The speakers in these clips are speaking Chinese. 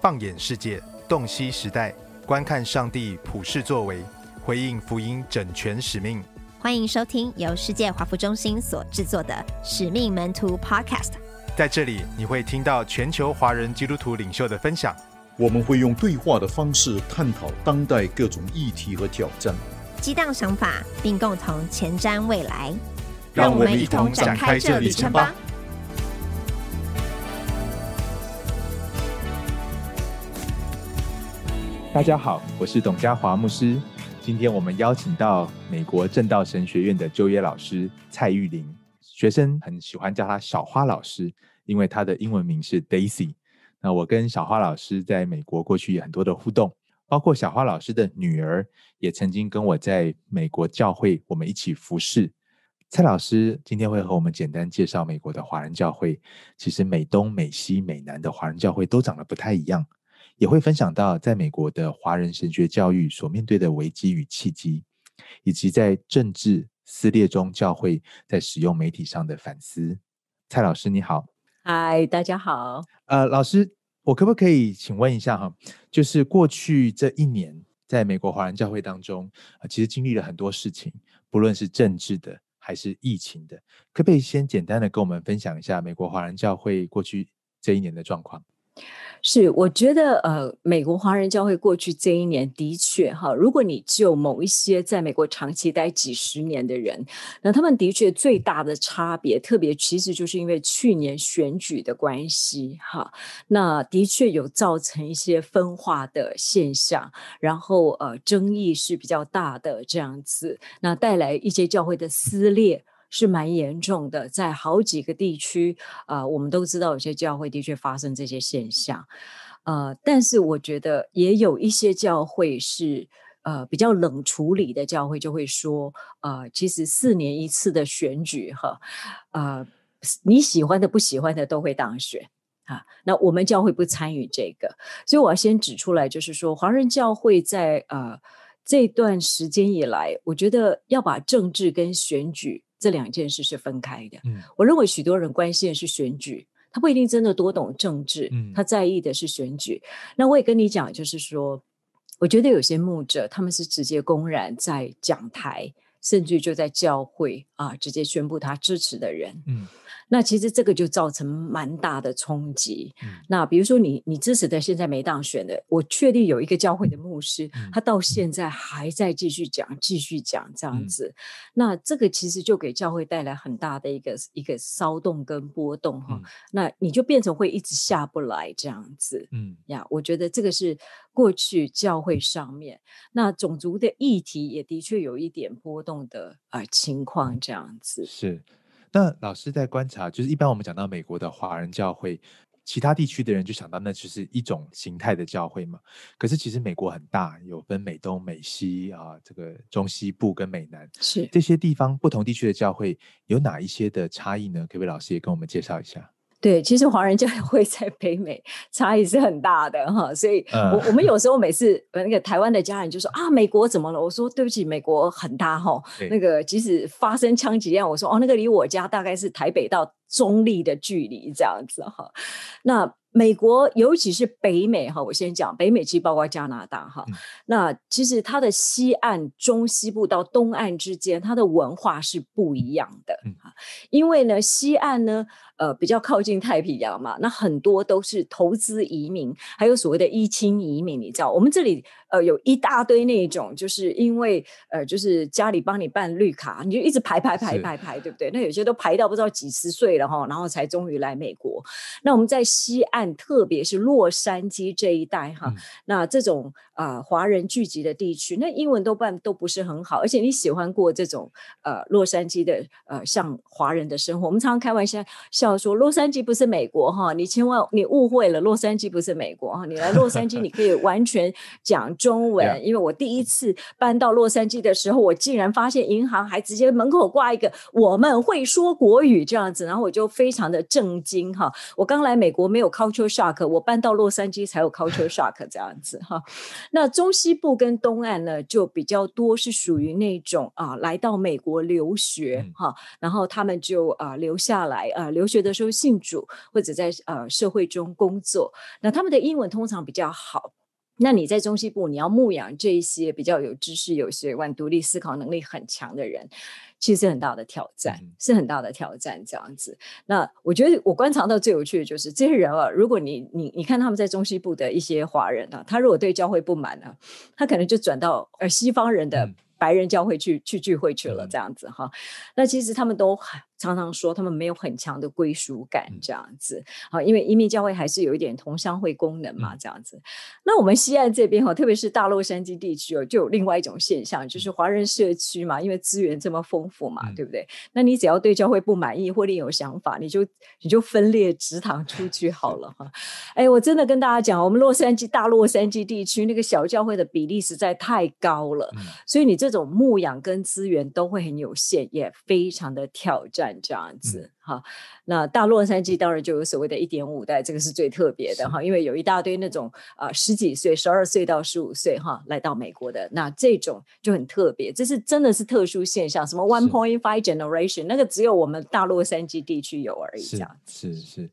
放眼世界，洞悉时代，观看上帝普世作为，回应福音整全使命。欢迎收听由世界华服中心所制作的《使命门徒》Podcast。在这里，你会听到全球华人基督徒领袖的分享。我们会用对话的方式探讨当代各种议题和挑战，激荡想法，并共同前瞻未来。让我们一同展开这旅程吧。大家好，我是董家华牧师。今天我们邀请到美国正道神学院的就业老师蔡玉玲，学生很喜欢叫他小花老师，因为他的英文名是 Daisy。那我跟小花老师在美国过去很多的互动，包括小花老师的女儿也曾经跟我在美国教会我们一起服侍。蔡老师今天会和我们简单介绍美国的华人教会，其实美东、美西、美南的华人教会都长得不太一样。也会分享到在美国的华人神学教育所面对的危机与契机，以及在政治撕裂中教会在使用媒体上的反思。蔡老师你好，嗨，大家好。呃，老师，我可不可以请问一下哈？就是过去这一年，在美国华人教会当中，其实经历了很多事情，不论是政治的还是疫情的，可不可以先简单的跟我们分享一下美国华人教会过去这一年的状况？是，我觉得呃，美国华人教会过去这一年的确哈，如果你就某一些在美国长期待几十年的人，那他们的确最大的差别，特别其实就是因为去年选举的关系哈，那的确有造成一些分化的现象，然后呃，争议是比较大的这样子，那带来一些教会的撕裂。是蛮严重的，在好几个地区啊，我们都知道有些教会的确发生这些现象，呃，但是我觉得也有一些教会是呃比较冷处理的教会，就会说，呃，其实四年一次的选举，哈，啊，你喜欢的、不喜欢的都会当选啊。那我们教会不参与这个，所以我要先指出来，就是说，华人教会在呃这段时间以来，我觉得要把政治跟选举。这两件事是分开的。嗯，我认为许多人关心的是选举，他不一定真的多懂政治。他在意的是选举。那我也跟你讲，就是说，我觉得有些牧者他们是直接公然在讲台。甚至就在教会啊，直接宣布他支持的人，嗯，那其实这个就造成蛮大的冲击。嗯、那比如说你你支持的现在没当选的，我确定有一个教会的牧师，他到现在还在继续讲、继续讲这样子。那这个其实就给教会带来很大的一个一个骚动跟波动哈。那你就变成会一直下不来这样子，嗯呀，我觉得这个是过去教会上面那种族的议题也的确有一点波。动的啊情况这样子是，那老师在观察，就是一般我们讲到美国的华人教会，其他地区的人就想到那就是一种形态的教会嘛。可是其实美国很大，有分美东、美西啊，这个中西部跟美南，是这些地方不同地区的教会有哪一些的差异呢？可不可以老师也跟我们介绍一下？对，其实华人就会在北美，差异是很大的哈，所以我我们有时候每次那个台湾的家人就说啊，美国怎么了？我说对不起，美国很大哈，那个即使发生枪击案，我说哦，那个离我家大概是台北到。中立的距离这样子哈，那美国尤其是北美哈，我先讲北美，其实包括加拿大哈。那其实它的西岸中西部到东岸之间，它的文化是不一样的因为呢，西岸呢，呃，比较靠近太平洋嘛，那很多都是投资移民，还有所谓的一亲移民，你知道，我们这里呃有一大堆那种，就是因为呃就是家里帮你办绿卡，你就一直排排排排排，对不对？那有些都排到不知道几十岁。然后，然后才终于来美国。那我们在西岸，特别是洛杉矶这一带，哈，那这种呃华人聚集的地区，那英文都办都不是很好。而且你喜欢过这种呃洛杉矶的呃像华人的生活，我们常常开玩笑笑说，洛杉矶不是美国哈，你千万你误会了，洛杉矶不是美国哈，你来洛杉矶你可以完全讲中文，因为我第一次搬到洛杉矶的时候，我竟然发现银行还直接门口挂一个我们会说国语这样子，然后。我就非常的震惊哈，我刚来美国没有 c u l t u r e shock，我搬到洛杉矶才有 c u l t u r e shock 这样子哈。那中西部跟东岸呢，就比较多是属于那种啊，来到美国留学哈，然后他们就啊留下来啊，留学的时候信主或者在呃社会中工作，那他们的英文通常比较好。那你在中西部，你要牧养这一些比较有知识、有学问、独立思考能力很强的人，其实是很大的挑战，是很大的挑战。这样子，那我觉得我观察到最有趣的就是这些人啊，如果你你你看他们在中西部的一些华人啊，他如果对教会不满呢，他可能就转到呃西方人的白人教会去去聚会去了，这样子哈。那其实他们都很。常常说他们没有很强的归属感，这样子，好，因为移民教会还是有一点同乡会功能嘛，这样子。那我们西岸这边哈，特别是大洛杉矶地区哦，就有另外一种现象，就是华人社区嘛，因为资源这么丰富嘛，对不对？那你只要对教会不满意或另有想法，你就你就分裂直堂出 去好了哈。哎，我真的跟大家讲，我们洛杉矶大洛杉矶地区那个小教会的比例实在太高了，所以你这种牧养跟资源都会很有限，也非常的挑战。这样子哈，那大洛杉矶当然就有所谓的一点五代，这个是最特别的哈，因为有一大堆那种啊十几岁、十二岁到十五岁哈来到美国的，那这种就很特别，这是真的是特殊现象，什么 one point five generation，那个只有我们大洛杉矶地区有而已，是是是。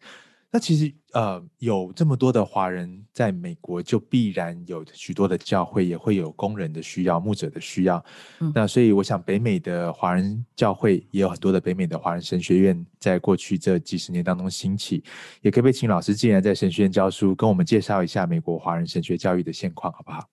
那其实，呃，有这么多的华人在美国，就必然有许多的教会，也会有工人的需要、牧者的需要。嗯，那所以我想，北美的华人教会也有很多的北美的华人神学院，在过去这几十年当中兴起。也可以请老师既然在神学院教书，跟我们介绍一下美国华人神学教育的现况，好不好？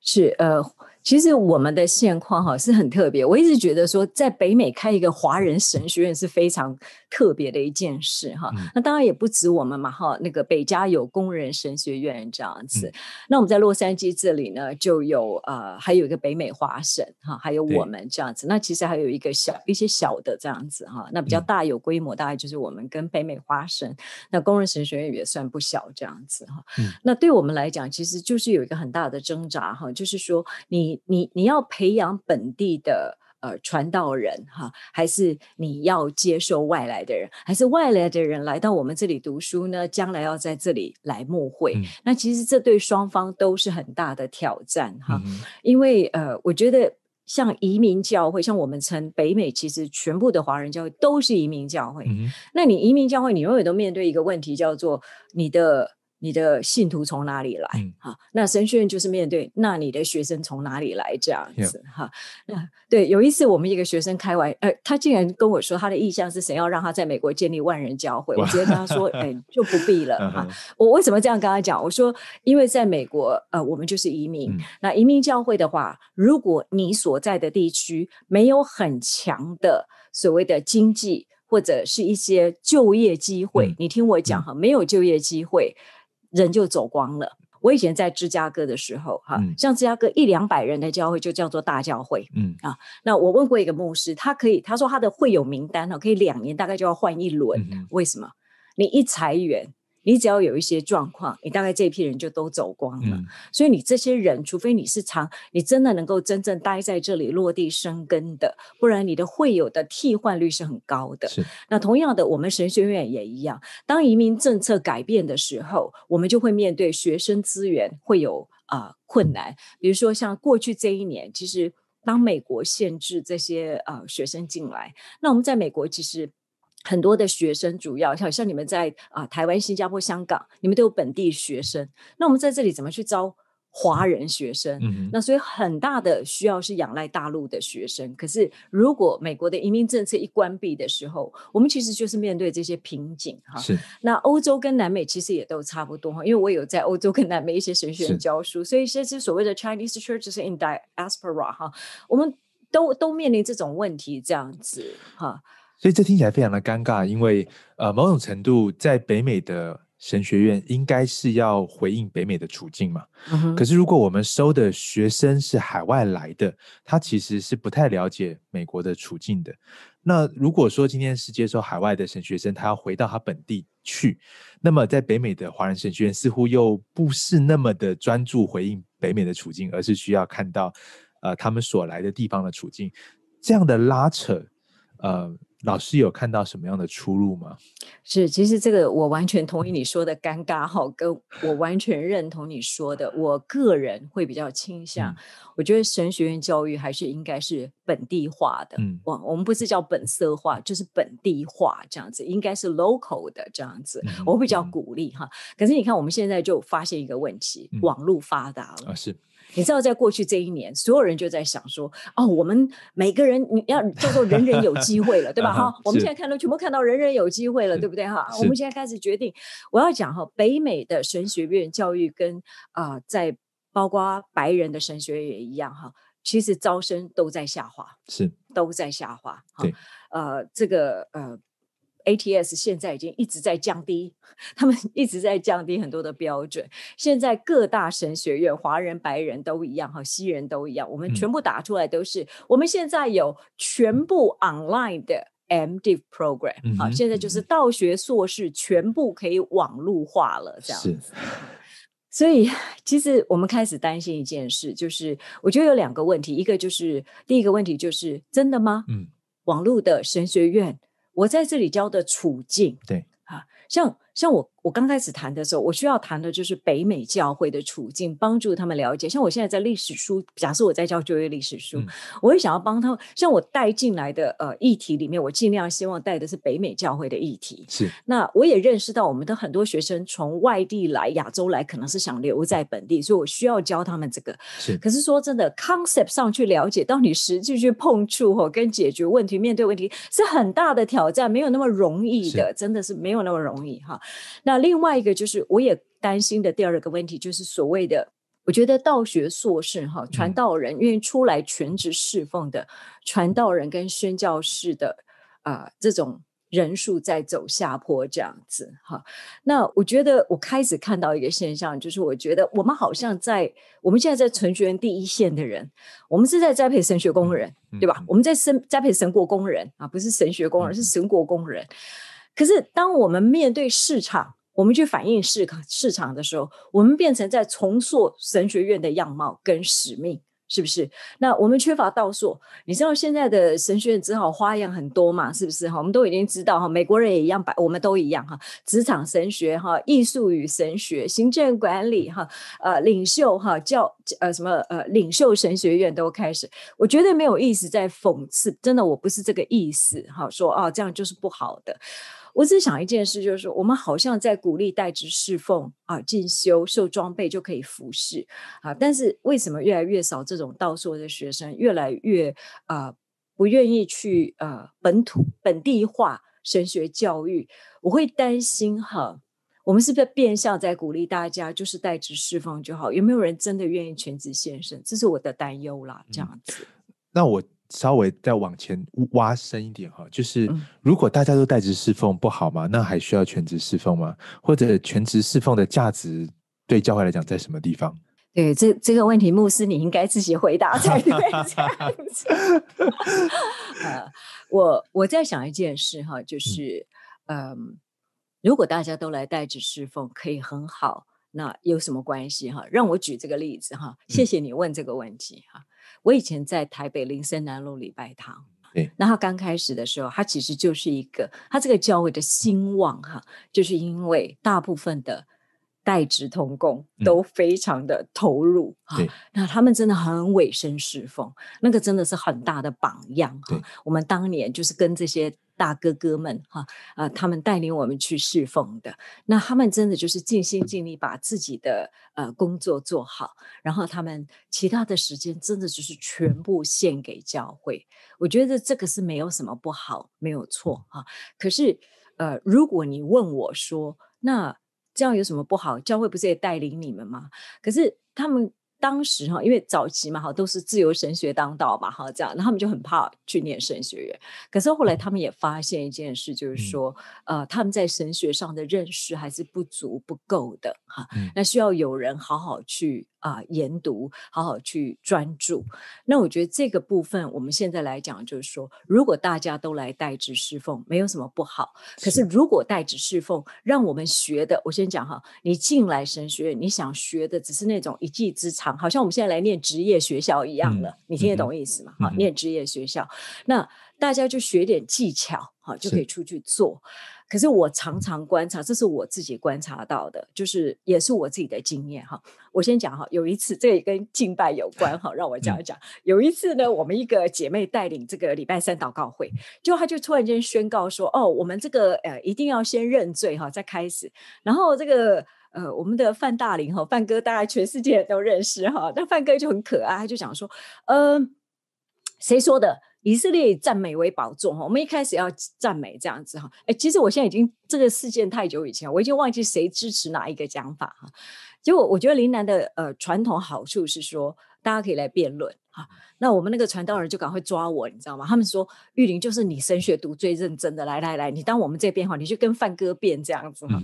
是，呃。其实我们的现况哈是很特别，我一直觉得说在北美开一个华人神学院是非常特别的一件事哈。那当然也不止我们嘛哈，那个北加有工人神学院这样子。那我们在洛杉矶这里呢，就有呃还有一个北美华神哈，还有我们这样子。那其实还有一个小一些小的这样子哈，那比较大有规模大概就是我们跟北美华神，那工人神学院也算不小这样子哈。那对我们来讲，其实就是有一个很大的挣扎哈，就是说你。你你要培养本地的呃传道人哈，还是你要接受外来的人，还是外来的人来到我们这里读书呢？将来要在这里来牧会，那其实这对双方都是很大的挑战哈。因为呃，我觉得像移民教会，像我们称北美，其实全部的华人教会都是移民教会。那你移民教会，你永远都面对一个问题，叫做你的。你的信徒从哪里来？哈，那神学院就是面对那你的学生从哪里来这样子哈。那对有一次我们一个学生开玩，呃，他竟然跟我说他的意向是神要让他在美国建立万人教会。我直接跟他说，哎，就不必了哈。我为什么这样跟他讲？我说，因为在美国，呃，我们就是移民。那移民教会的话，如果你所在的地区没有很强的所谓的经济或者是一些就业机会，你听我讲哈，没有就业机会。人就走光了。我以前在芝加哥的时候，哈，像芝加哥一两百人的教会就叫做大教会，嗯啊。那我问过一个牧师，他可以，他说他的会有名单呢，可以两年大概就要换一轮。为什么？你一裁员。你只要有一些状况，你大概这批人就都走光了。所以你这些人，除非你是长，你真的能够真正待在这里落地生根的，不然你的会有的替换率是很高的。那同样的，我们神学院也一样。当移民政策改变的时候，我们就会面对学生资源会有啊困难。比如说像过去这一年，其实当美国限制这些呃学生进来，那我们在美国其实。很多的学生主要，像像你们在啊台湾、新加坡、香港，你们都有本地学生。那我们在这里怎么去招华人学生？嗯，那所以很大的需要是仰赖大陆的学生。可是如果美国的移民政策一关闭的时候，我们其实就是面对这些瓶颈哈。是。那欧洲跟南美其实也都差不多哈，因为我有在欧洲跟南美一些神学院教书，所以一些所谓的 Chinese Church 就是 In diaspora 哈，我们都都面临这种问题这样子哈。所以这听起来非常的尴尬，因为呃，某种程度在北美的神学院应该是要回应北美的处境嘛。可是如果我们收的学生是海外来的，他其实是不太了解美国的处境的。那如果说今天是接收海外的神学生，他要回到他本地去，那么在北美的华人神学院似乎又不是那么的专注回应北美的处境，而是需要看到呃他们所来的地方的处境。这样的拉扯，呃。老师有看到什么样的出路吗？是，其实这个我完全同意你说的尴尬哈，跟我完全认同你说的，我个人会比较倾向，我觉得神学院教育还是应该是。本地化的，嗯，我我们不是叫本色化，就是本地化这样子，应该是 local 的这样子，我比较鼓励哈。可是你看，我们现在就发现一个问题，网络发达了，是。你知道，在过去这一年，所有人就在想说，哦，我们每个人你要叫做人人有机会了，对吧？哈，我们现在看到全部看到人人有机会了，对不对？哈，我们现在开始决定，我要讲哈，北美的神学院教育跟啊，在包括白人的神学院一样哈。其实招生都在下滑，是都在下滑。对，呃，这个呃，ATS 现在已经一直在降低，他们一直在降低很多的标准。现在各大神学院，华人、白人都一样，哈，西人都一样，我们全部打出来都是。我们现在有全部 online 的 MD program，好，现在就是道学硕士全部可以网络化了，这样。所以，其实我们开始担心一件事，就是我觉得有两个问题，一个就是第一个问题就是真的吗？嗯，网络的神学院，我在这里教的处境，对啊，像。像我我刚开始谈的时候，我需要谈的就是北美教会的处境，帮助他们了解。像我现在在历史书，假设我在教就业历史书，我会想要帮他。像我带进来的呃议题里面，我尽量希望带的是北美教会的议题。是。那我也认识到，我们的很多学生从外地来亚洲来，可能是想留在本地，所以我需要教他们这个。是。可是说真的，concept 上去了解，到你实际去碰触或跟解决问题、面对问题是很大的挑战，没有那么容易的，真的是没有那么容易哈。那另外一个就是，我也担心的第二个问题就是所谓的，我觉得道学硕士哈，传道人愿意出来全职侍奉的传道人跟宣教士的啊，这种人数在走下坡这样子哈。那我觉得我开始看到一个现象，就是我觉得我们好像在我们现在在纯学院第一线的人，我们是在栽培神学工人，对吧？我们在生栽培神国工人啊，不是神学工人，是神国工人。可是，当我们面对市场，我们去反映市市场的时候，我们变成在重塑神学院的样貌跟使命，是不是？那我们缺乏道术，你知道现在的神学院只好花样很多嘛，是不是？哈，我们都已经知道哈，美国人也一样，白，我们都一样哈。职场神学哈，艺术与神学，行政管理哈，呃，领袖哈，教呃什么呃，领袖神学院都开始，我绝对没有意思在讽刺，真的，我不是这个意思哈，说哦这样就是不好的。我只想一件事，就是说，我们好像在鼓励代职侍奉啊，进修受装备就可以服侍啊，但是为什么越来越少这种道说的学生，越来越啊不愿意去呃本土本地化神学教育？我会担心哈，我们是不是变相在鼓励大家就是代职侍奉就好？有没有人真的愿意全职献身？这是我的担忧啦。这样子。那我。稍微再往前挖深一点哈，就是如果大家都代职侍奉不好吗？那还需要全职侍奉吗？或者全职侍奉的价值对教会来讲在什么地方？对，这这个问题牧师你应该自己回答才 对。我我在想一件事哈，就是嗯，如果大家都来代职侍奉可以很好，那有什么关系哈？让我举这个例子哈，谢谢你问这个问题哈。我以前在台北林森南路礼拜堂，那他刚开始的时候，他其实就是一个，他这个教会的兴旺哈，就是因为大部分的。代职通工都非常的投入哈，那他们真的很委身侍奉，那个真的是很大的榜样。哈。我们当年就是跟这些大哥哥们哈，呃，他们带领我们去侍奉的。那他们真的就是尽心尽力把自己的呃工作做好，然后他们其他的时间真的就是全部献给教会。我觉得这个是没有什么不好，没有错哈。可是呃，如果你问我说那？这样有什么不好？教会不是也带领你们吗？可是他们当时哈，因为早期嘛哈，都是自由神学当道嘛哈，这样，那他们就很怕去念神学院。可是后来他们也发现一件事，就是说，呃，他们在神学上的认识还是不足不够的哈，那需要有人好好去。啊，研读，好好去专注。那我觉得这个部分，我们现在来讲，就是说，如果大家都来代职侍奉，没有什么不好。可是，如果代职侍奉，让我们学的，我先讲哈，你进来神学院，你想学的只是那种一技之长，好像我们现在来念职业学校一样的。你听得懂意思吗？哈，念职业学校，那大家就学点技巧，哈，就可以出去做。可是我常常观察，这是我自己观察到的，就是也是我自己的经验哈。我先讲哈，有一次这也跟敬拜有关哈，让我讲一讲。有一次呢，我们一个姐妹带领这个礼拜三祷告会，就她就突然间宣告说：“哦，我们这个呃一定要先认罪哈，再开始。”然后这个呃我们的范大林哈范哥，大家全世界都认识哈，那范哥就很可爱，他就讲说：“嗯，谁说的？”以色列以赞美为宝座哈，我们一开始要赞美这样子哈，哎，其实我现在已经这个事件太久以前，我已经忘记谁支持哪一个讲法哈，结果我觉得林南的呃传统好处是说。大家可以来辩论哈，那我们那个传道人就赶快抓我，你知道吗？他们说玉林就是你神学读最认真的，来来来，你当我们这边哈，你去跟范哥辩这样子哈。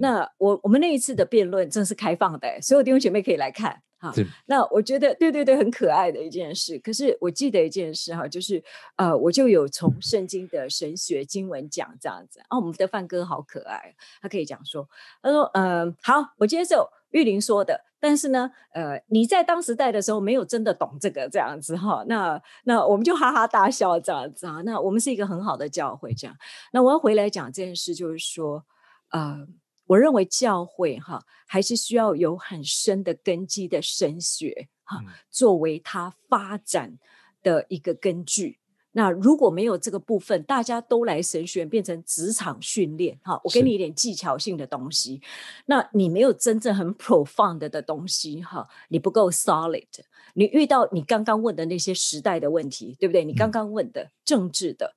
那我我们那一次的辩论真是开放的，所有弟兄姐妹可以来看哈。那我觉得对对对，很可爱的一件事。可是我记得一件事哈，就是呃，我就有从圣经的神学经文讲这样子。啊。我们的范哥好可爱，他可以讲说，他说呃，好，我接受玉林说的。但是呢，呃，你在当时代的时候没有真的懂这个这样子哈，那那我们就哈哈大笑这样子啊，那我们是一个很好的教会这样。那我要回来讲这件事，就是说，呃，我认为教会哈还是需要有很深的根基的神学哈，作为它发展的一个根据。那如果没有这个部分，大家都来神学变成职场训练哈，我给你一点技巧性的东西，那你没有真正很 profound 的东西哈，你不够 solid，你遇到你刚刚问的那些时代的问题，对不对？你刚刚问的政治的。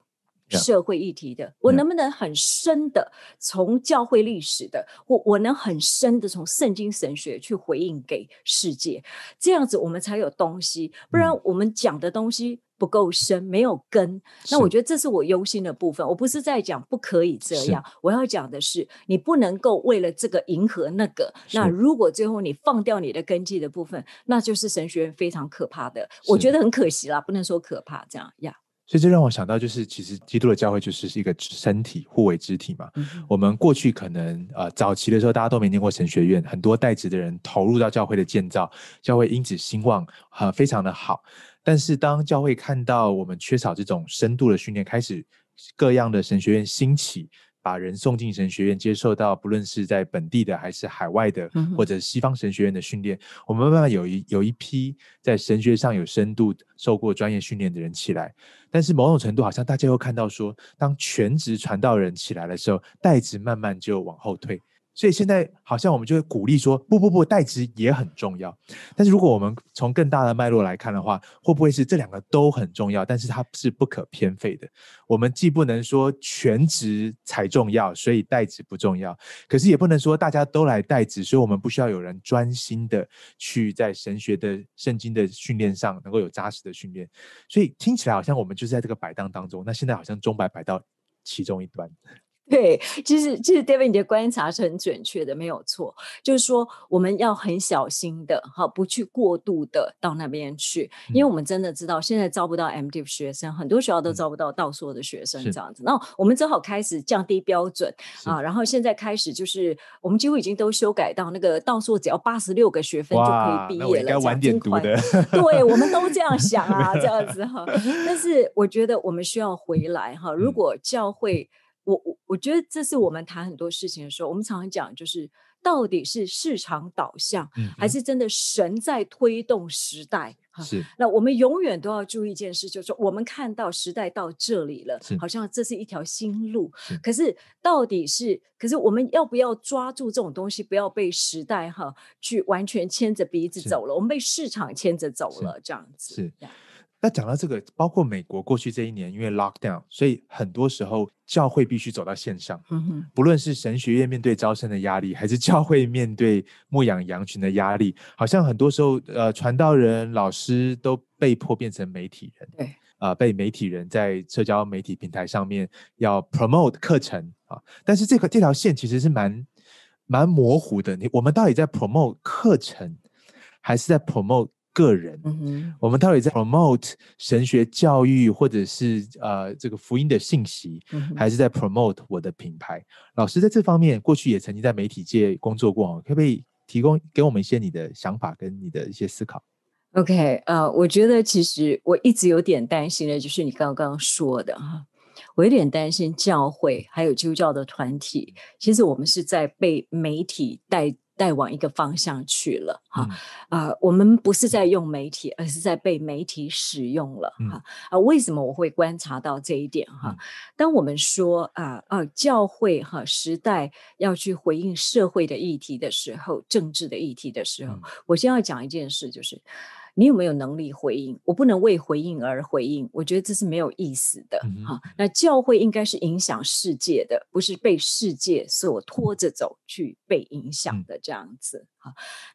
社会议题的，我能不能很深的从教会历史的，我我能很深的从圣经神学去回应给世界，这样子我们才有东西，不然我们讲的东西不够深，没有根。那我觉得这是我忧心的部分。我不是在讲不可以这样，我要讲的是，你不能够为了这个迎合那个。那如果最后你放掉你的根基的部分，那就是神学院非常可怕的。我觉得很可惜啦，不能说可怕这样呀。所以这让我想到，就是其实基督的教会就是一个身体，互为肢体嘛。我们过去可能呃早期的时候，大家都没念过神学院，很多代职的人投入到教会的建造，教会因此兴旺啊，非常的好。但是当教会看到我们缺少这种深度的训练，开始各样的神学院兴起。把人送进神学院，接受到不论是在本地的，还是海外的，或者西方神学院的训练，我们慢慢有一有一批在神学上有深度、受过专业训练的人起来。但是某种程度，好像大家又看到说，当全职传道人起来的时候，代职慢慢就往后退。所以现在好像我们就会鼓励说，不不不，代职也很重要。但是如果我们从更大的脉络来看的话，会不会是这两个都很重要？但是它是不可偏废的。我们既不能说全职才重要，所以代职不重要；可是也不能说大家都来代职，所以我们不需要有人专心的去在神学的、圣经的训练上能够有扎实的训练。所以听起来好像我们就是在这个摆荡当中。那现在好像钟摆摆到其中一端。对，其实其实 David，你的观察是很准确的，没有错。就是说，我们要很小心的，哈，不去过度的到那边去，因为我们真的知道现在招不到 M. d 学生，很多学校都招不到倒硕的学生这样子。那我们只好开始降低标准啊。然后现在开始就是，我们几乎已经都修改到那个倒数只要八十六个学分就可以毕业了。应该晚点读的。对，我们都这样想啊，这样子哈。但是我觉得我们需要回来哈。如果教会。我我我觉得这是我们谈很多事情的时候，我们常常讲，就是到底是市场导向，还是真的神在推动时代哈，是。那我们永远都要注意一件事，就是说，我们看到时代到这里了，好像这是一条新路，可是到底是，可是我们要不要抓住这种东西，不要被时代哈去完全牵着鼻子走了？我们被市场牵着走了，这样子是。那讲到这个，包括美国过去这一年，因为 lockdown，所以很多时候教会必须走到线上。嗯不论是神学院面对招生的压力，还是教会面对牧养羊群的压力，好像很多时候呃传道人、老师都被迫变成媒体人。对，啊，被媒体人在社交媒体平台上面要 promote 课程啊，但是这个这条线其实是蛮蛮模糊的。你我们到底在 promote 课程，还是在 promote？个人，嗯我们到底在 promote 神学教育，或者是呃这个福音的信息，还是在 promote 我的品牌？老师在这方面过去也曾经在媒体界工作过，可不可以提供给我们一些你的想法跟你的一些思考？OK，呃，我觉得其实我一直有点担心的，就是你刚刚说的哈，我有点担心教会还有基督教的团体，其实我们是在被媒体带。带往一个方向去了哈啊，我们不是在用媒体，而是在被媒体使用了哈啊。为什么我会观察到这一点哈？当我们说啊啊，教会哈时代要去回应社会的议题的时候，政治的议题的时候，我先要讲一件事，就是。你有没有能力回应？我不能为回应而回应，我觉得这是没有意思的。哈，那教会应该是影响世界的，不是被世界所拖着走去被影响的这样子。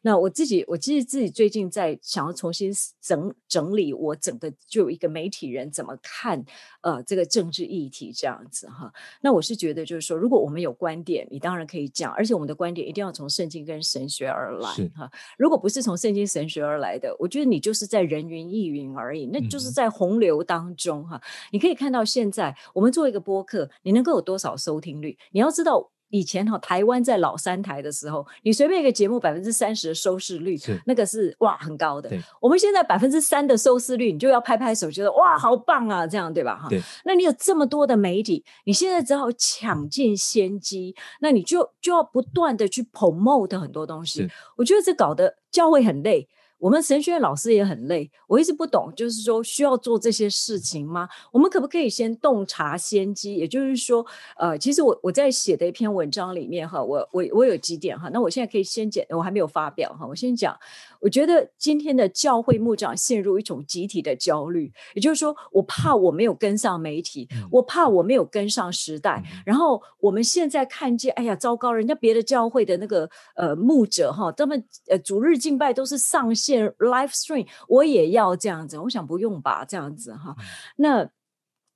那我自己，我记得自己最近在想要重新整整理我整个就一个媒体人怎么看呃这个政治议题这样子哈。那我是觉得就是说，如果我们有观点，你当然可以讲，而且我们的观点一定要从圣经跟神学而来哈。如果不是从圣经神学而来的，我觉得你就是在人云亦云而已，那就是在洪流当中哈。你可以看到现在我们做一个播客，你能够有多少收听率？你要知道。以前哈，台湾在老三台的时候，你随便一个节目百分之三十的收视率，那个是哇很高的。我们现在百分之三的收视率，你就要拍拍手，觉得哇好棒啊，这样对吧？哈。那你有这么多的媒体，你现在只好抢尽先机，那你就就要不断的去 promote 很多东西。我觉得这搞得教会很累。我们神学院老师也很累，我一直不懂，就是说需要做这些事情吗？我们可不可以先洞察先机？也就是说，呃，其实我我在写的一篇文章里面哈，我我我有几点哈，那我现在可以先讲，我还没有发表哈，我先讲。我觉得今天的教会牧长陷入一种集体的焦虑，也就是说，我怕我没有跟上媒体，我怕我没有跟上时代。然后我们现在看见，哎呀，糟糕，人家别的教会的那个呃牧者哈，他们呃主日敬拜都是上线 live stream，我也要这样子，我想不用吧，这样子哈。那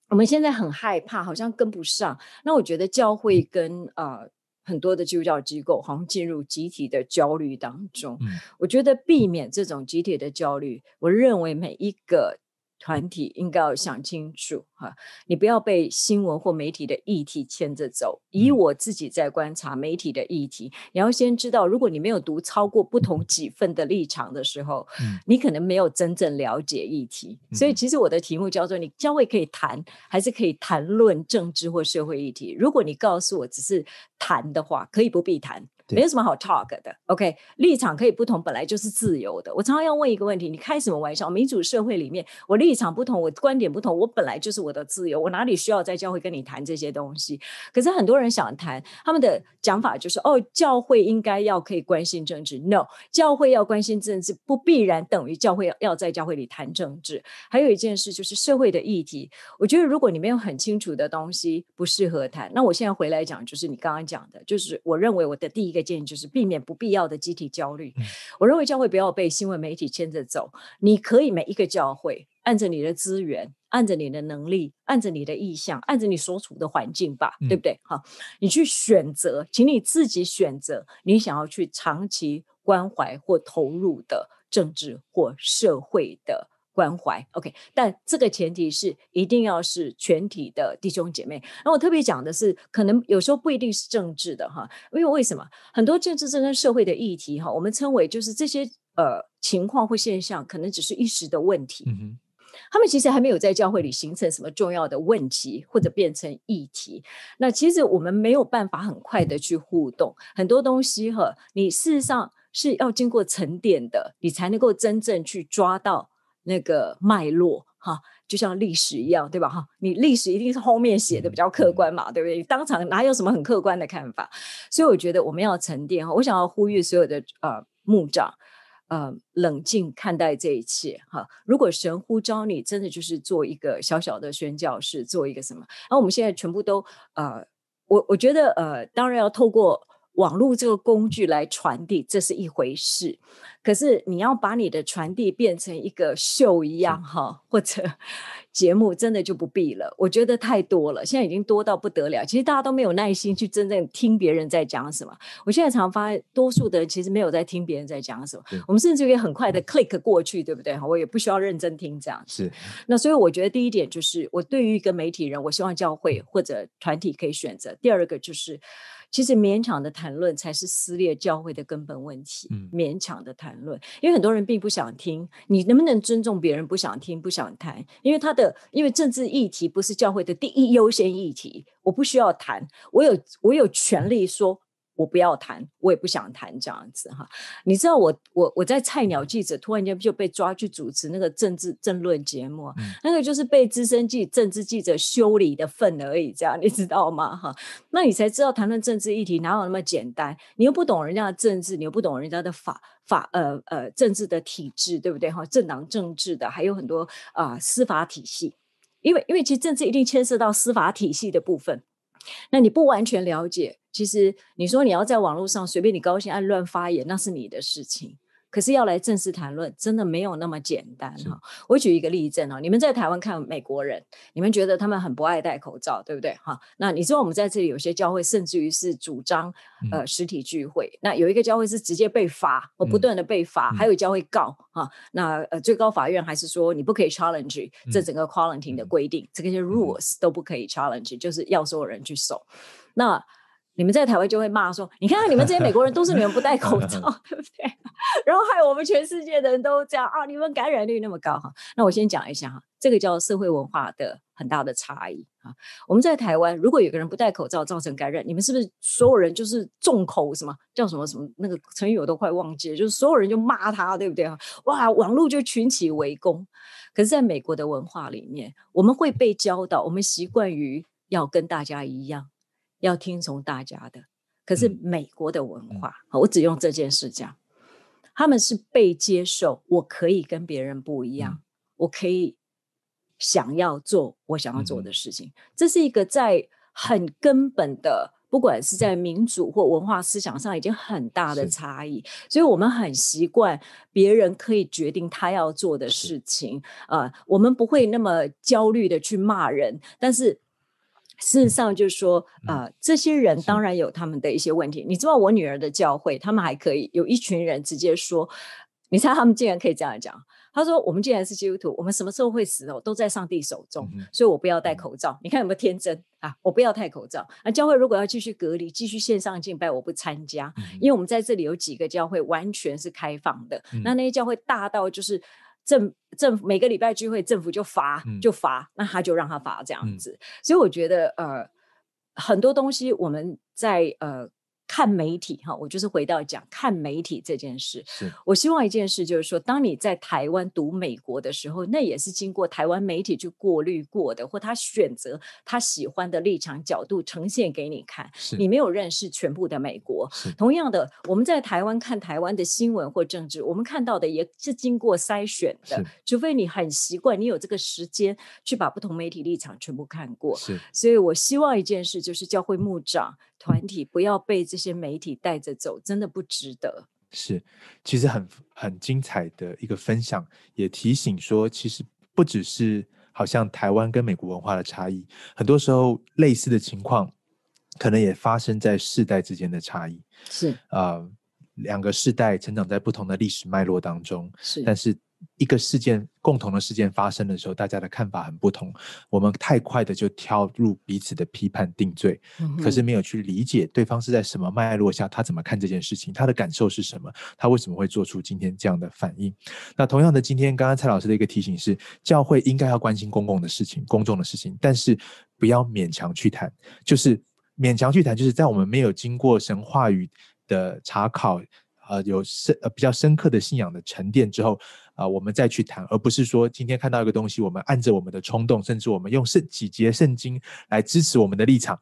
我们现在很害怕，好像跟不上。那我觉得教会跟呃很多的基督教机构好像进入集体的焦虑当中。我觉得避免这种集体的焦虑，我认为每一个。团体应该要想清楚哈，你不要被新闻或媒体的议题牵着走。以我自己在观察媒体的议题，你要先知道，如果你没有读超过不同几份的立场的时候，嗯，你可能没有真正了解议题。所以，其实我的题目叫做“你交会可以谈，还是可以谈论政治或社会议题？如果你告诉我只是谈的话，可以不必谈。”没有什么好 talk 的，OK，立场可以不同，本来就是自由的。我常常要问一个问题：你开什么玩笑？民主社会里面，我立场不同，我观点不同，我本来就是我的自由，我哪里需要在教会跟你谈这些东西？可是很多人想谈，他们的讲法就是：哦，教会应该要可以关心政治。No，教会要关心政治，不必然等于教会要在教会里谈政治。还有一件事就是社会的议题。我觉得如果你没有很清楚的东西不适合谈，那我现在回来讲，就是你刚刚讲的，就是我认为我的第一个。建议就是避免不必要的集体焦虑。我认为教会不要被新闻媒体牵着走。你可以每一个教会按着你的资源，按着你的能力，按着你的意向，按着你所处的环境吧，对不对？好，你去选择，请你自己选择你想要去长期关怀或投入的政治或社会的。关怀，OK，但这个前提是一定要是全体的弟兄姐妹。那我特别讲的是，可能有时候不一定是政治的哈，因为为什么很多政治、政治社会的议题哈，我们称为就是这些呃情况或现象，可能只是一时的问题。嗯他们其实还没有在教会里形成什么重要的问题，或者变成议题。那其实我们没有办法很快的去互动，很多东西哈，你事实上是要经过沉淀的，你才能够真正去抓到。那个脉络哈，就像历史一样，对吧？哈，你历史一定是后面写的比较客观嘛，对不对？当场哪有什么很客观的看法？所以我觉得我们要沉淀哈。我想要呼吁所有的呃牧长，呃冷静看待这一切哈。如果神呼召你，真的就是做一个小小的宣教士，做一个什么？然后我们现在全部都呃，我我觉得呃，当然要透过。网络这个工具来传递，这是一回事。可是你要把你的传递变成一个秀一样哈，或者节目，真的就不必了。我觉得太多了，现在已经多到不得了。其实大家都没有耐心去真正听别人在讲什么。我现在常发现，多数的人其实没有在听别人在讲什么。我们甚至可以很快的 click 过去，对不对？我也不需要认真听这样。是。那所以我觉得第一点就是，我对于一个媒体人，我希望教会或者团体可以选择。第二个就是。其实勉强的谈论才是撕裂教会的根本问题。嗯，勉强的谈论，因为很多人并不想听。你能不能尊重别人不想听、不想谈？因为他的，因为政治议题不是教会的第一优先议题。我不需要谈，我有，我有权利说。我不要谈，我也不想谈这样子哈。你知道，我我我在菜鸟记者，突然间就被抓去主持那个政治政论节目，那个就是被资深记政治记者修理的份而已，这样你知道吗？哈，那你才知道谈论政治议题哪有那么简单？你又不懂人家的政治，你又不懂人家的法法呃呃政治的体制，对不对？哈，政党政治的还有很多啊司法体系，因为因为其实政治一定牵涉到司法体系的部分，那你不完全了解。其实你说你要在网络上随便你高兴爱乱发言，那是你的事情。可是要来正式谈论，真的没有那么简单哈。我举一个例证哦，你们在台湾看美国人，你们觉得他们很不爱戴口罩，对不对哈？那你说我们在这里有些教会，甚至于是主张呃实体聚会。那有一个教会是直接被罚，或不断的被罚，还有教会告哈。那呃最高法院还是说你不可以 challenge 这整个 quarantine 的规定，这些 rules 都不可以 challenge，就是要所有人去守。那你们在台湾就会骂说：“你看看你们这些美国人都是你们不戴口罩，对不对？然后害我们全世界的人都这样啊！你们感染率那么高哈！”那我先讲一下哈，这个叫社会文化的很大的差异啊。我们在台湾，如果有个人不戴口罩造成感染，你们是不是所有人就是重口什么叫什么什么那个成语我都快忘记了，就是所有人就骂他，对不对哈，哇，网络就群起围攻。可是在美国的文化里面，我们会被教导，我们习惯于要跟大家一样。要听从大家的，可是美国的文化，我只用这件事讲，他们是被接受，我可以跟别人不一样，我可以想要做我想要做的事情，这是一个在很根本的，不管是在民主或文化思想上，已经很大的差异，所以我们很习惯别人可以决定他要做的事情，呃，我们不会那么焦虑的去骂人，但是。事实上，就是说，呃，这些人当然有他们的一些问题。你知道我女儿的教会，他们还可以有一群人直接说，你猜他们竟然可以这样讲？他说：“我们既然是基督徒，我们什么时候会死哦？都在上帝手中，所以我不要戴口罩。你看有没有天真啊？我不要戴口罩。那教会如果要继续隔离、继续线上敬拜，我不参加，因为我们在这里有几个教会完全是开放的。那那些教会大到就是。”政政府每个礼拜聚会，政府就罚就罚，那他就让他罚这样子。所以我觉得呃，很多东西我们在呃。看媒体哈，我就是回到讲看媒体这件事。我希望一件事就是说，当你在台湾读美国的时候，那也是经过台湾媒体去过滤过的，或他选择他喜欢的立场角度呈现给你看。你没有认识全部的美国。同样的，我们在台湾看台湾的新闻或政治，我们看到的也是经过筛选的。除非你很习惯，你有这个时间去把不同媒体立场全部看过。是，所以我希望一件事就是教会牧长团体不要被这。一些媒体带着走，真的不值得。是，其实很很精彩的一个分享，也提醒说，其实不只是好像台湾跟美国文化的差异，很多时候类似的情况，可能也发生在世代之间的差异。是，呃，两个世代成长在不同的历史脉络当中。是，但是。一个事件，共同的事件发生的时候，大家的看法很不同。我们太快的就跳入彼此的批判定罪，可是没有去理解对方是在什么脉络下，他怎么看这件事情，他的感受是什么，他为什么会做出今天这样的反应。那同样的，今天刚刚蔡老师的一个提醒是，教会应该要关心公共的事情、公众的事情，但是不要勉强去谈，就是勉强去谈，就是在我们没有经过神话语的查考，呃，有深呃比较深刻的信仰的沉淀之后。啊，我们再去谈，而不是说今天看到一个东西，我们按着我们的冲动，甚至我们用圣几节圣经来支持我们的立场，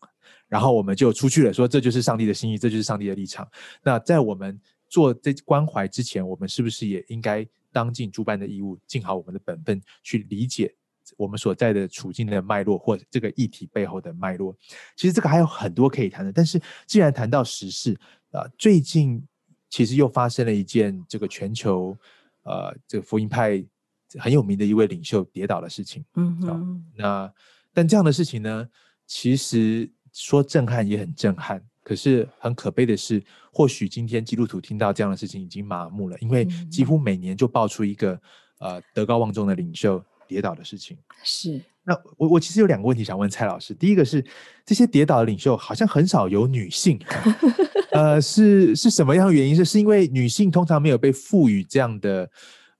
然后我们就出去了，说这就是上帝的心意，这就是上帝的立场。那在我们做这关怀之前，我们是不是也应该当尽主办的义务，尽好我们的本分，去理解我们所在的处境的脉络，或这个议题背后的脉络？其实这个还有很多可以谈的。但是既然谈到时事，啊，最近其实又发生了一件这个全球。呃，这个福音派很有名的一位领袖跌倒的事情，嗯哼，那但这样的事情呢，其实说震撼也很震撼，可是很可悲的是，或许今天基督徒听到这样的事情已经麻木了，因为几乎每年就爆出一个呃德高望重的领袖。跌倒的事情是那我我其实有两个问题想问蔡老师。第一个是这些跌倒的领袖好像很少有女性，呃，是是什么样的原因？是是因为女性通常没有被赋予这样的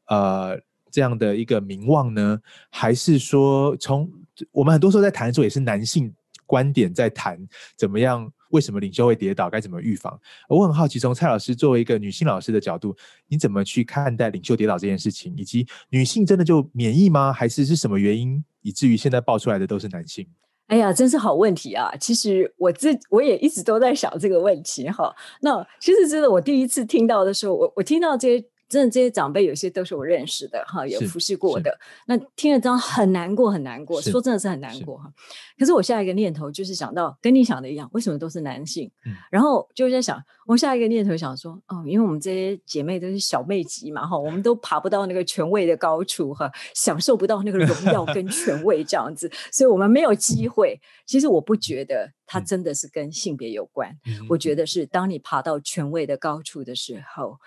呃这样的一个名望呢？还是说从我们很多时候在谈的时候也是男性观点在谈怎么样？为什么领袖会跌倒？该怎么预防？我很好奇，从蔡老师作为一个女性老师的角度，你怎么去看待领袖跌倒这件事情？以及女性真的就免疫吗？还是是什么原因，以至于现在爆出来的都是男性？哎呀，真是好问题啊！其实我自我也一直都在想这个问题哈。那其实真的，我第一次听到的时候，我我听到这些。真的，这些长辈有些都是我认识的，哈，有服侍过的。那听了这样很难过，很难过，说真的是很难过哈。可是我下一个念头就是想到跟你想的一样，为什么都是男性？然后就在想，我下一个念头想说，哦，因为我们这些姐妹都是小妹级嘛，哈，我们都爬不到那个权位的高处，哈，享受不到那个荣耀跟权位这样子，所以我们没有机会。其实我不觉得它真的是跟性别有关，我觉得是当你爬到权位的高处的时候。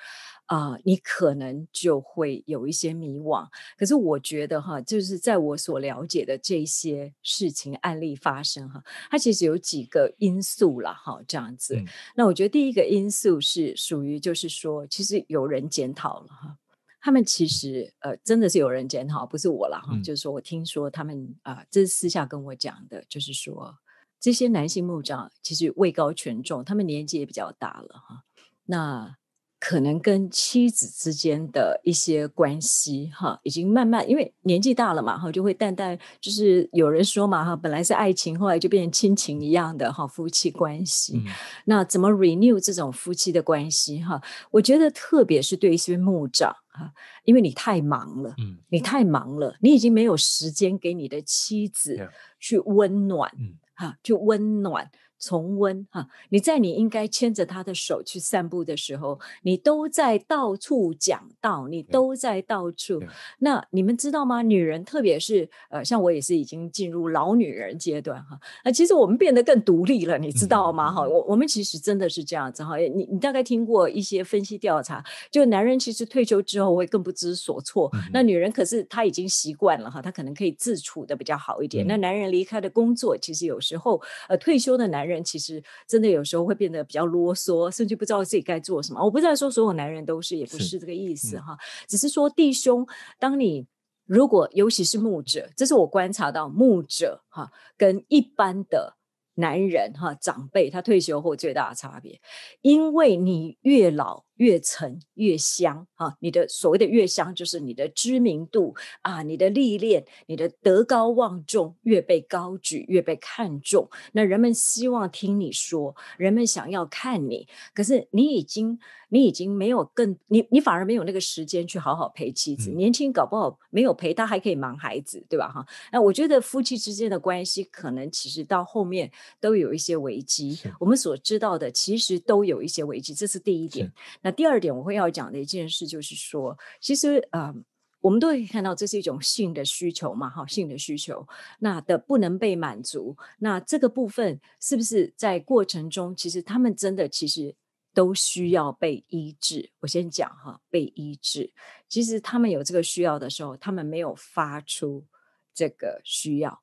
啊，你可能就会有一些迷惘。可是我觉得哈，就是在我所了解的这些事情案例发生哈，它其实有几个因素了哈，这样子。那我觉得第一个因素是属于就是说，其实有人检讨了哈，他们其实呃真的是有人检讨，不是我了哈，就是说我听说他们啊，这是私下跟我讲的，就是说这些男性墓长其实位高权重，他们年纪也比较大了哈，那。可能跟妻子之间的一些关系，哈，已经慢慢，因为年纪大了嘛，哈，就会淡淡，就是有人说嘛，哈，本来是爱情，后来就变成亲情一样的，哈，夫妻关系。那怎么 renew 这种夫妻的关系，哈？我觉得特别是对一些牧长哈，因为你太忙了，嗯，你太忙了，你已经没有时间给你的妻子去温暖，嗯，哈，去温暖。重温哈，你在你应该牵着他的手去散步的时候，你都在到处讲道，你都在到处。那你们知道吗？女人特别是呃，像我也是已经进入老女人阶段哈。那其实我们变得更独立了，你知道吗？哈，我我们其实真的是这样子哈。你你大概听过一些分析调查，就男人其实退休之后会更不知所措，那女人可是她已经习惯了哈，她可能可以自处的比较好一点。那男人离开的工作，其实有时候呃退休的男人。人其实真的有时候会变得比较啰嗦，甚至不知道自己该做什么。我不在说所有男人都是，也不是这个意思哈。只是说弟兄，当你如果尤其是牧者，这是我观察到牧者哈跟一般的男人哈长辈他退休后最大的差别，因为你越老。越沉越香啊！你的所谓的越香，就是你的知名度啊，你的历练，你的德高望重，越被高举，越被看重。那人们希望听你说，人们想要看你，可是你已经，你已经没有更你，你反而没有那个时间去好好陪妻子。年轻搞不好没有陪，他还可以忙孩子，对吧？哈，那我觉得夫妻之间的关系，可能其实到后面都有一些危机。我们所知道的，其实都有一些危机，这是第一点。那第二点我会要讲的一件事就是说，其实呃，我们都可以看到这是一种性的需求嘛，哈，性的需求，那的不能被满足，那这个部分是不是在过程中，其实他们真的其实都需要被医治？我先讲哈，被医治。其实他们有这个需要的时候，他们没有发出这个需要。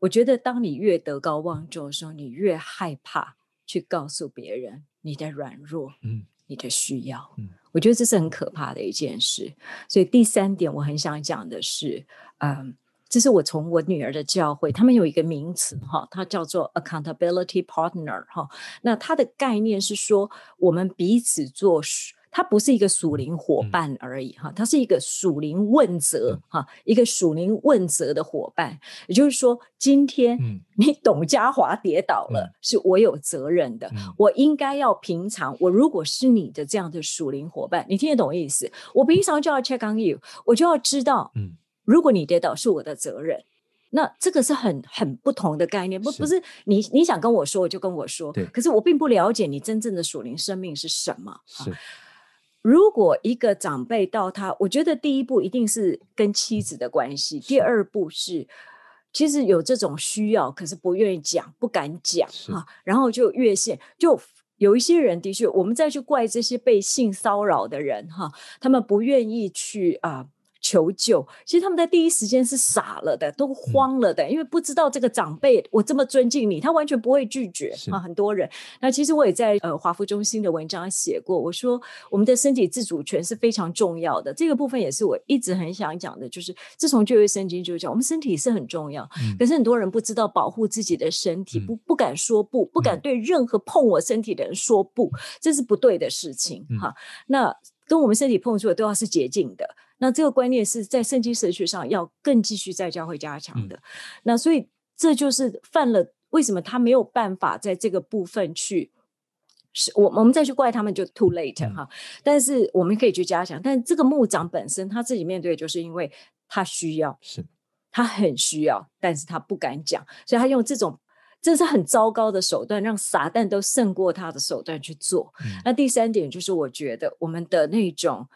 我觉得，当你越德高望重的时候，你越害怕去告诉别人你的软弱，嗯。你的需要，嗯，我觉得这是很可怕的一件事。所以第三点，我很想讲的是，嗯，这是我从我女儿的教会，他们有一个名词哈，它叫做 accountability partner 哈。那它的概念是说，我们彼此做。它不是一个属灵伙伴而已哈，它是一个属灵问责哈，一个属灵问责的伙伴。也就是说，今天 你董家华跌倒了，是我有责任的，我应该要平常。我如果是你的这样的属灵伙伴，你听得懂意思？我平常就要 check on you，我就要知道，嗯，如果你跌倒，是我的责任。那这个是很很不同的概念，不不是你你想跟我说，我就跟我说，对。可是我并不了解你真正的属灵生命是什么，是。如果一个长辈到他，我觉得第一步一定是跟妻子的关系，第二步是其实有这种需要，可是不愿意讲，不敢讲哈，然后就越线，就有一些人的确，我们再去怪这些被性骚扰的人哈，他们不愿意去啊。求救，其实他们在第一时间是傻了的，都慌了的，因为不知道这个长辈我这么尊敬你，他完全不会拒绝啊。很多人，那其实我也在呃华福中心的文章写过，我说我们的身体自主权是非常重要的，这个部分也是我一直很想讲的。就是自从《就业圣经》就讲，我们身体是很重要，可是很多人不知道保护自己的身体，不不敢说不，不敢对任何碰我身体的人说不，这是不对的事情哈。那跟我们身体碰触的都要是洁净的。那这个观念是在圣经神学上要更继续在教会加强的，那所以这就是犯了为什么他没有办法在这个部分去，是我我们再去怪他们就 too late 哈，但是我们可以去加强，但这个牧长本身他自己面对，就是因为他需要是，他很需要，但是他不敢讲，所以他用这种这是很糟糕的手段，让撒旦都胜过他的手段去做。那第三点就是，我觉得我们的那种。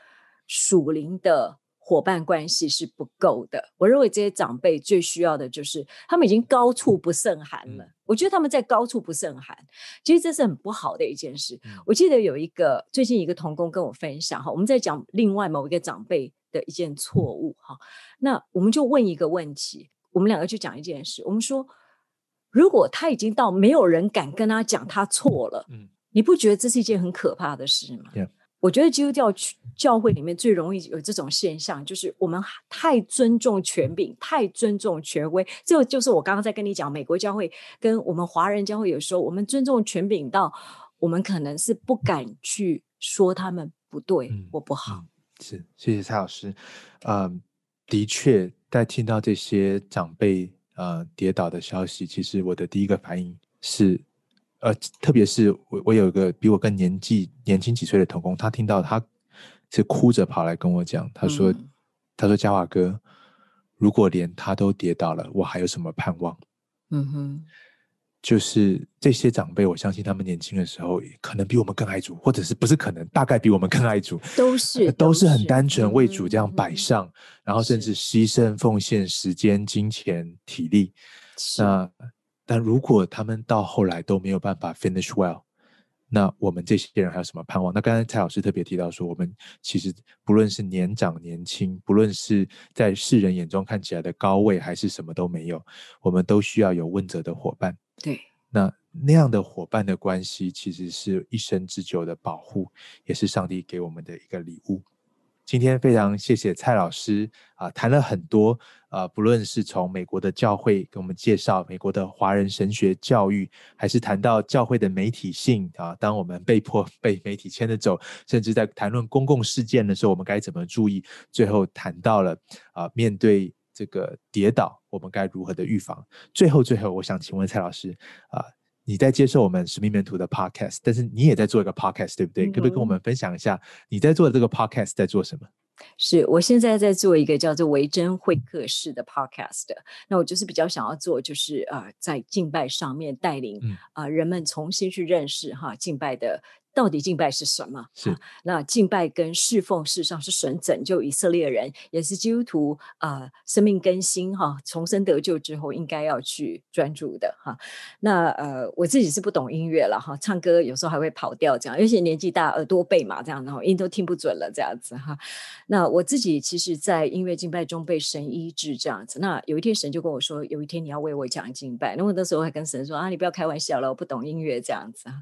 属灵的伙伴关系是不够的。我认为这些长辈最需要的就是他们已经高处不胜寒了。我觉得他们在高处不胜寒，其实这是很不好的一件事。我记得有一个最近一个同工跟我分享哈，我们在讲另外某一个长辈的一件错误哈。那我们就问一个问题，我们两个就讲一件事。我们说，如果他已经到没有人敢跟他讲他错了，你不觉得这是一件很可怕的事吗？我觉得基督教教会里面最容易有这种现象，就是我们太尊重权柄，太尊重权威。这就是我刚刚在跟你讲，美国教会跟我们华人教会有时候，我们尊重权柄到我们可能是不敢去说他们不对，我不好。是，谢谢蔡老师。嗯，的确，在听到这些长辈呃跌倒的消息，其实我的第一个反应是。呃，特别是我，我有一个比我更年纪年轻几岁的童工，他听到他是哭着跑来跟我讲，他说：“他说嘉华哥，如果连他都跌倒了，我还有什么盼望？”嗯哼，就是这些长辈，我相信他们年轻的时候可能比我们更爱主，或者是不是可能大概比我们更爱主，都是都是很单纯为主这样摆上，然后甚至牺牲奉献时间、金钱、体力，那。但如果他们到后来都没有办法 finish well，那我们这些人还有什么盼望？那刚才蔡老师特别提到说，我们其实不论是年长年轻，不论是在世人眼中看起来的高位还是什么都没有，我们都需要有问责的伙伴。对，那那样的伙伴的关系，其实是一生之久的保护，也是上帝给我们的一个礼物。今天非常谢谢蔡老师啊，谈了很多啊，不论是从美国的教会给我们介绍美国的华人神学教育，还是谈到教会的媒体性啊，当我们被迫被媒体牵着走，甚至在谈论公共事件的时候，我们该怎么注意？最后谈到了啊，面对这个跌倒，我们该如何的预防？最后最后，我想请问蔡老师啊。你在接受我们使命门徒的 podcast，但是你也在做一个 podcast，对不对？可不可以跟我们分享一下你在做的这个 podcast 在做什么？是我现在在做一个叫做维珍会客室的 podcast，那我就是比较想要做，就是呃，在敬拜上面带领啊，人们重新去认识哈敬拜的。到底敬拜是什么？是那敬拜跟侍奉事实上是神拯救以色列人，也是基督徒啊生命更新哈重生得救之后应该要去专注的哈。那呃我自己是不懂音乐了哈，唱歌有时候还会跑调这样，尤其年纪大耳朵背嘛这样，然后音都听不准了这样子哈。那我自己其实在音乐敬拜中被神医治这样子。那有一天神就跟我说，有一天你要为我讲敬拜。那我那时候还跟神说啊，你不要开玩笑了，我不懂音乐这样子啊。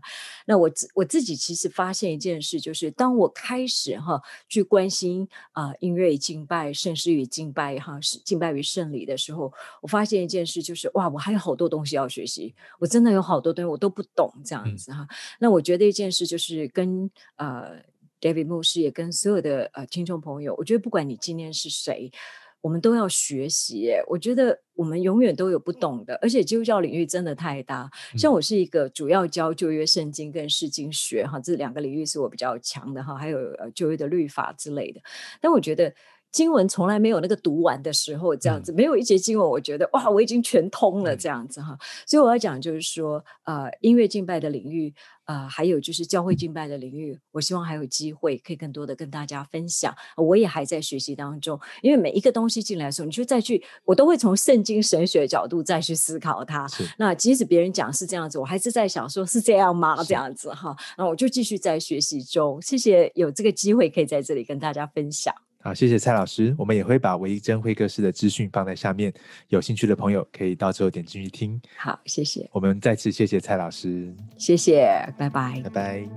那我自我自己。其实发现一件事，就是当我开始哈去关心啊，音乐敬拜、圣诗与敬拜哈、敬拜与圣礼的时候，我发现一件事，就是哇，我还有好多东西要学习，我真的有好多东西我都不懂，这样子哈。那我觉得一件事，就是跟呃 David 牧师也跟所有的呃听众朋友，我觉得不管你今天是谁。我们都要学习，我觉得我们永远都有不懂的，而且基督教领域真的太大。像我是一个主要教旧约圣经跟释经学哈，这两个领域是我比较强的哈，还有呃旧约的律法之类的。但我觉得。经文从来没有那个读完的时候这样子，没有一节经文，我觉得哇，我已经全通了这样子哈。所以我要讲就是说，呃，音乐敬拜的领域，呃，还有就是教会敬拜的领域，我希望还有机会可以更多的跟大家分享。我也还在学习当中，因为每一个东西进来的时候，你就再去，我都会从圣经神学角度再去思考它。那即使别人讲是这样子，我还是在想说，是这样吗？这样子哈，那我就继续在学习中。谢谢有这个机会可以在这里跟大家分享。好，谢谢蔡老师。我们也会把唯一真会哥式的资讯放在下面，有兴趣的朋友可以到时候点进去听。好，谢谢。我们再次谢谢蔡老师。谢谢，拜拜，拜拜。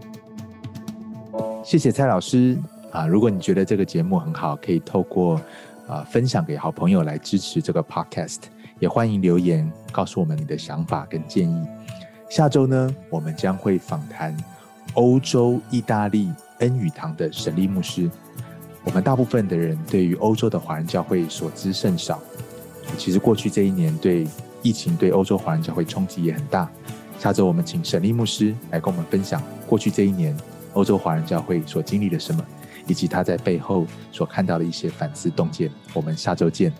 谢谢蔡老师啊！如果你觉得这个节目很好，可以透过啊分享给好朋友来支持这个 Podcast，也欢迎留言告诉我们你的想法跟建议。下周呢，我们将会访谈欧洲意大利恩语堂的沈立牧师。我们大部分的人对于欧洲的华人教会所知甚少。其实过去这一年，对疫情对欧洲华人教会冲击也很大。下周我们请沈立牧师来跟我们分享过去这一年欧洲华人教会所经历了什么，以及他在背后所看到的一些反思洞见。我们下周见。